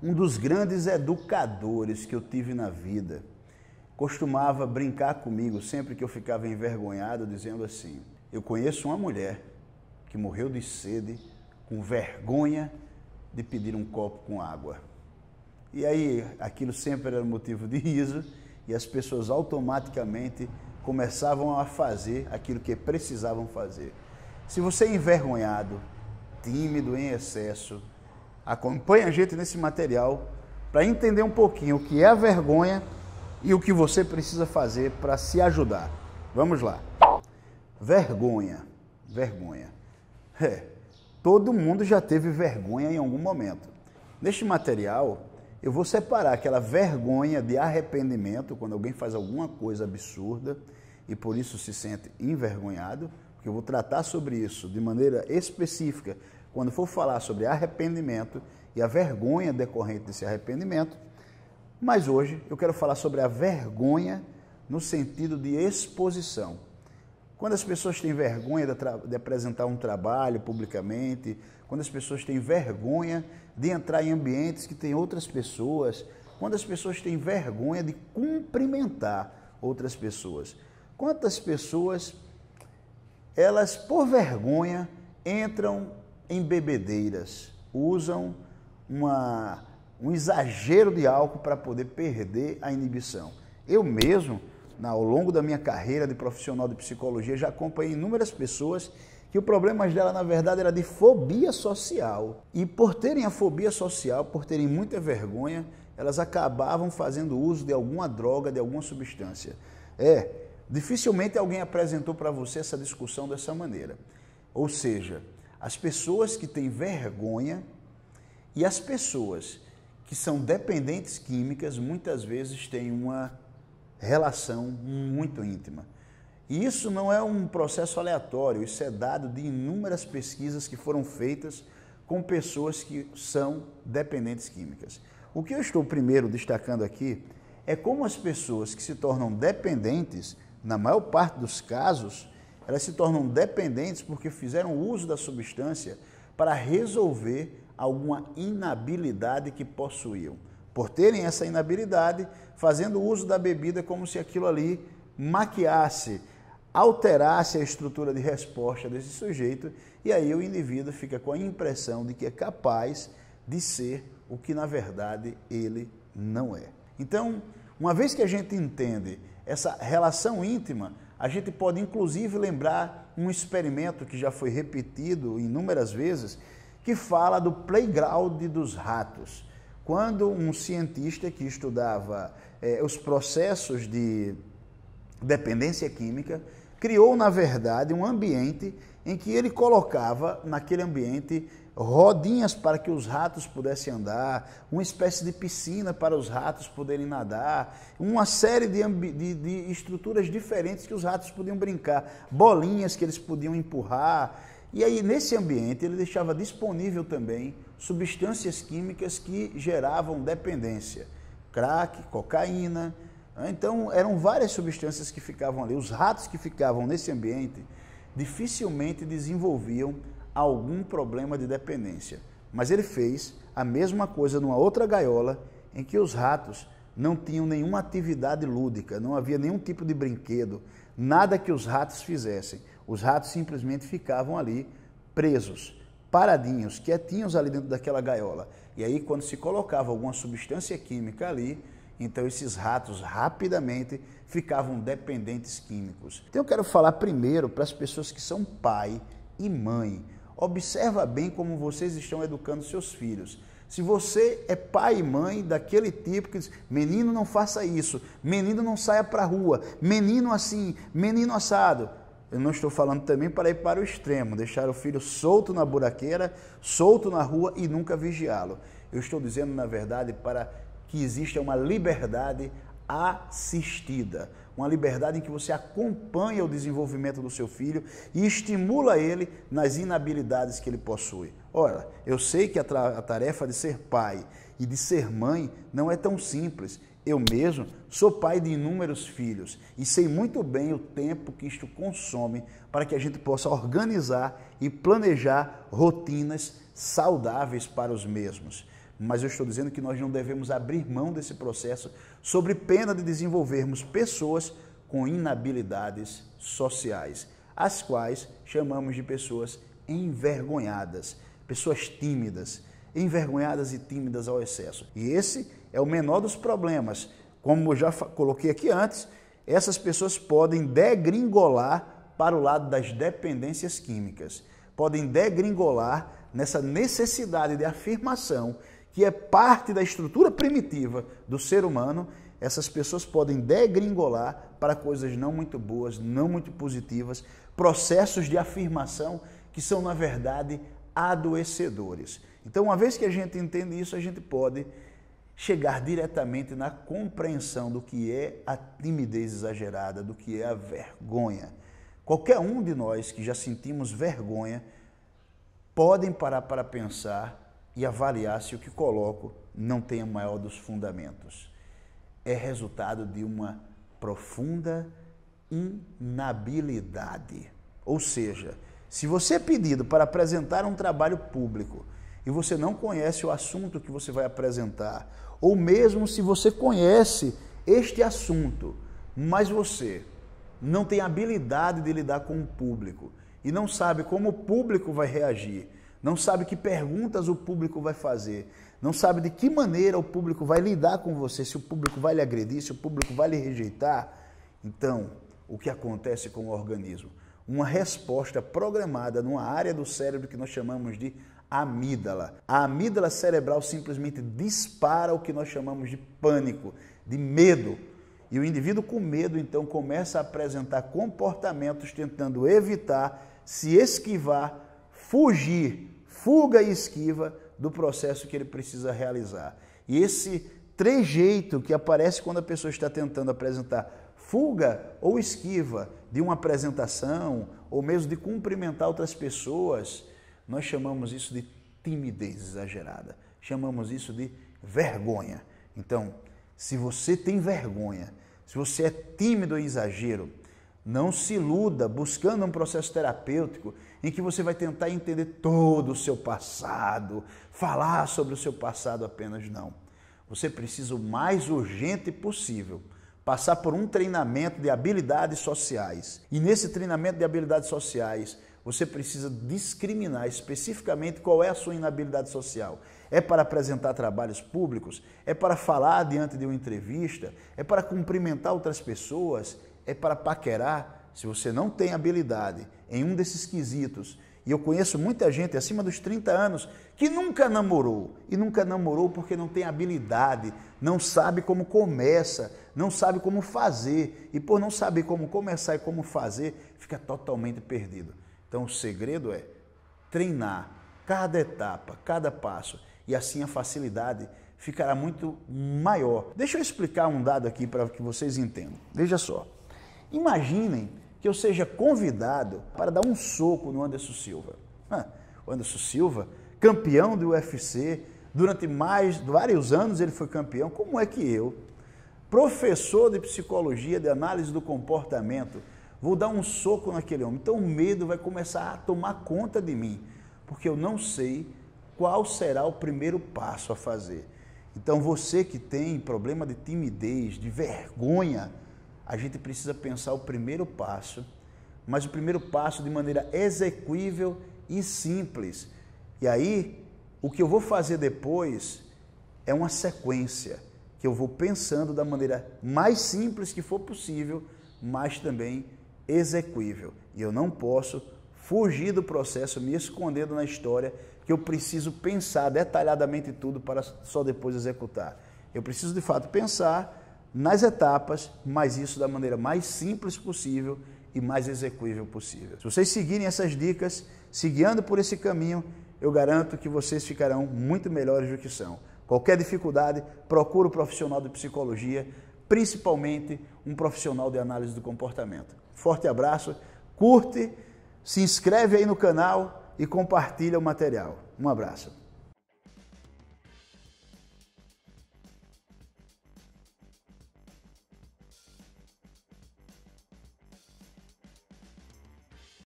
Um dos grandes educadores que eu tive na vida costumava brincar comigo sempre que eu ficava envergonhado, dizendo assim: Eu conheço uma mulher que morreu de sede, com vergonha de pedir um copo com água. E aí aquilo sempre era motivo de riso e as pessoas automaticamente começavam a fazer aquilo que precisavam fazer. Se você é envergonhado, tímido em excesso, Acompanhe a gente nesse material para entender um pouquinho o que é a vergonha e o que você precisa fazer para se ajudar. Vamos lá. Vergonha. Vergonha. É, todo mundo já teve vergonha em algum momento. Neste material, eu vou separar aquela vergonha de arrependimento, quando alguém faz alguma coisa absurda e por isso se sente envergonhado, porque eu vou tratar sobre isso de maneira específica, quando for falar sobre arrependimento e a vergonha decorrente desse arrependimento, mas hoje eu quero falar sobre a vergonha no sentido de exposição. Quando as pessoas têm vergonha de, de, apresentar um trabalho publicamente, quando as pessoas têm vergonha de entrar em ambientes que têm outras pessoas, quando as pessoas têm vergonha de cumprimentar outras pessoas, quantas pessoas elas por vergonha entram em bebedeiras, usam uma, um exagero de álcool para poder perder a inibição. Eu mesmo, ao longo da minha carreira de profissional de psicologia, já acompanhei inúmeras pessoas que o problema dela, na verdade, era de fobia social. E por terem a fobia social, por terem muita vergonha, elas acabavam fazendo uso de alguma droga, de alguma substância. É, dificilmente alguém apresentou para você essa discussão dessa maneira. Ou seja, as pessoas que têm vergonha e as pessoas que são dependentes químicas muitas vezes têm uma relação muito íntima. E isso não é um processo aleatório, isso é dado de inúmeras pesquisas que foram feitas com pessoas que são dependentes químicas. O que eu estou primeiro destacando aqui é como as pessoas que se tornam dependentes, na maior parte dos casos, elas se tornam dependentes porque fizeram uso da substância para resolver alguma inabilidade que possuíam. Por terem essa inabilidade, fazendo uso da bebida como se aquilo ali maquiasse, alterasse a estrutura de resposta desse sujeito, e aí o indivíduo fica com a impressão de que é capaz de ser o que na verdade ele não é. Então, uma vez que a gente entende essa relação íntima a gente pode inclusive lembrar um experimento que já foi repetido inúmeras vezes, que fala do playground dos ratos. Quando um cientista que estudava eh, os processos de dependência química criou, na verdade, um ambiente em que ele colocava naquele ambiente rodinhas para que os ratos pudessem andar, uma espécie de piscina para os ratos poderem nadar, uma série de, de, de estruturas diferentes que os ratos podiam brincar, bolinhas que eles podiam empurrar. E aí, nesse ambiente, ele deixava disponível também substâncias químicas que geravam dependência: crack, cocaína. Então, eram várias substâncias que ficavam ali. Os ratos que ficavam nesse ambiente dificilmente desenvolviam algum problema de dependência. Mas ele fez a mesma coisa numa outra gaiola em que os ratos não tinham nenhuma atividade lúdica, não havia nenhum tipo de brinquedo, nada que os ratos fizessem. Os ratos simplesmente ficavam ali presos, paradinhos, quietinhos ali dentro daquela gaiola. E aí, quando se colocava alguma substância química ali, então esses ratos rapidamente ficavam dependentes químicos. Então eu quero falar primeiro para as pessoas que são pai e mãe. Observa bem como vocês estão educando seus filhos. Se você é pai e mãe daquele tipo que diz, menino não faça isso, menino não saia para a rua, menino assim, menino assado. Eu não estou falando também para ir para o extremo, deixar o filho solto na buraqueira, solto na rua e nunca vigiá-lo. Eu estou dizendo, na verdade, para que exista uma liberdade assistida. Uma liberdade em que você acompanha o desenvolvimento do seu filho e estimula ele nas inabilidades que ele possui. Ora, eu sei que a, a tarefa de ser pai e de ser mãe não é tão simples. Eu mesmo sou pai de inúmeros filhos e sei muito bem o tempo que isto consome para que a gente possa organizar e planejar rotinas saudáveis para os mesmos. Mas eu estou dizendo que nós não devemos abrir mão desse processo, sobre pena de desenvolvermos pessoas com inabilidades sociais, as quais chamamos de pessoas envergonhadas, pessoas tímidas, envergonhadas e tímidas ao excesso. E esse é o menor dos problemas. Como eu já coloquei aqui antes, essas pessoas podem degringolar para o lado das dependências químicas, podem degringolar nessa necessidade de afirmação que é parte da estrutura primitiva do ser humano, essas pessoas podem degringolar para coisas não muito boas, não muito positivas, processos de afirmação que são, na verdade, adoecedores. Então, uma vez que a gente entende isso, a gente pode chegar diretamente na compreensão do que é a timidez exagerada, do que é a vergonha. Qualquer um de nós que já sentimos vergonha, podem parar para pensar e avaliar se o que coloco não tem o maior dos fundamentos. É resultado de uma profunda inabilidade. Ou seja, se você é pedido para apresentar um trabalho público e você não conhece o assunto que você vai apresentar, ou mesmo se você conhece este assunto, mas você não tem habilidade de lidar com o público e não sabe como o público vai reagir, não sabe que perguntas o público vai fazer, não sabe de que maneira o público vai lidar com você, se o público vai lhe agredir, se o público vai lhe rejeitar. Então, o que acontece com o organismo? Uma resposta programada numa área do cérebro que nós chamamos de amígdala. A amígdala cerebral simplesmente dispara o que nós chamamos de pânico, de medo. E o indivíduo com medo então começa a apresentar comportamentos tentando evitar, se esquivar fugir, fuga e esquiva do processo que ele precisa realizar. E esse trejeito que aparece quando a pessoa está tentando apresentar fuga ou esquiva de uma apresentação ou mesmo de cumprimentar outras pessoas, nós chamamos isso de timidez exagerada. Chamamos isso de vergonha. Então, se você tem vergonha, se você é tímido em exagero, não se iluda buscando um processo terapêutico em que você vai tentar entender todo o seu passado, falar sobre o seu passado apenas não. Você precisa o mais urgente possível passar por um treinamento de habilidades sociais. E nesse treinamento de habilidades sociais, você precisa discriminar especificamente qual é a sua inabilidade social. É para apresentar trabalhos públicos? É para falar diante de uma entrevista? É para cumprimentar outras pessoas? É para paquerar? Se você não tem habilidade em um desses quesitos, e eu conheço muita gente acima dos 30 anos que nunca namorou e nunca namorou porque não tem habilidade, não sabe como começa, não sabe como fazer e por não saber como começar e como fazer, fica totalmente perdido. Então o segredo é treinar cada etapa, cada passo e assim a facilidade ficará muito maior. Deixa eu explicar um dado aqui para que vocês entendam. Veja só. Imaginem que eu seja convidado para dar um soco no Anderson Silva. Ah, o Anderson Silva, campeão do UFC, durante mais vários anos ele foi campeão. Como é que eu, professor de psicologia, de análise do comportamento, vou dar um soco naquele homem? Então o medo vai começar a tomar conta de mim, porque eu não sei qual será o primeiro passo a fazer. Então você que tem problema de timidez, de vergonha, a gente precisa pensar o primeiro passo, mas o primeiro passo de maneira execuível e simples. E aí, o que eu vou fazer depois é uma sequência que eu vou pensando da maneira mais simples que for possível, mas também execuível. E eu não posso fugir do processo, me escondendo na história, que eu preciso pensar detalhadamente tudo para só depois executar. Eu preciso de fato pensar nas etapas, mas isso da maneira mais simples possível e mais execuível possível. Se vocês seguirem essas dicas, seguindo por esse caminho, eu garanto que vocês ficarão muito melhores do que são. Qualquer dificuldade, procure o um profissional de psicologia, principalmente um profissional de análise do comportamento. Forte abraço, curte, se inscreve aí no canal e compartilha o material. Um abraço.